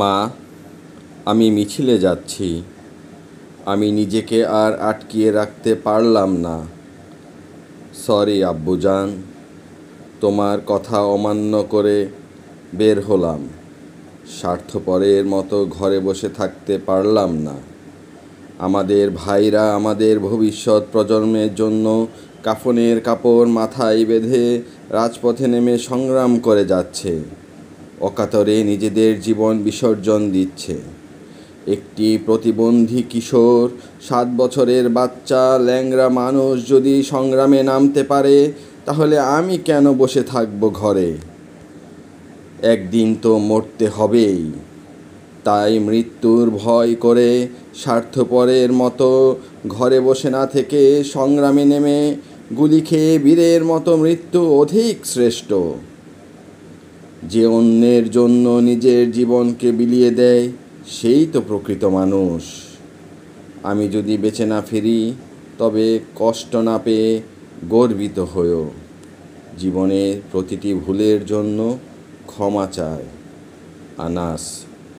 মা আমি মিছিলে যাচ্ছি আমি নিজেকে আর আটকিয়ে রাখতে পারলাম না সরি আব্বুজান তোমার কথা অমান্য করে বের হলাম স্বার্থপরের মতো ঘরে বসে থাকতে পারলাম না আমাদের ভাইরা আমাদের ভবিষ্যৎ প্রজন্মের জন্য কাফনের কাপড় মাথায় বেঁধে রাজপথে নেমে সংগ্রাম করে যাচ্ছে অকাতরে নিজেদের জীবন বিসর্জন দিচ্ছে একটি প্রতিবন্ধী কিশোর সাত বছরের বাচ্চা ল্যাংরা মানুষ যদি সংগ্রামে নামতে পারে তাহলে আমি কেন বসে থাকব ঘরে একদিন তো মরতে হবেই তাই মৃত্যুর ভয় করে স্বার্থপরের মতো ঘরে বসে না থেকে সংগ্রামে নেমে গুলি খেয়ে বীরের মতো মৃত্যু অধিক শ্রেষ্ঠ যে অন্যের জন্য নিজের জীবনকে বিলিয়ে দেয় সেই তো প্রকৃত মানুষ আমি যদি বেছে না ফিরি তবে কষ্ট না পেয়ে গর্বিত হয়েও জীবনের প্রতিটি ভুলের জন্য ক্ষমা চায় আনাস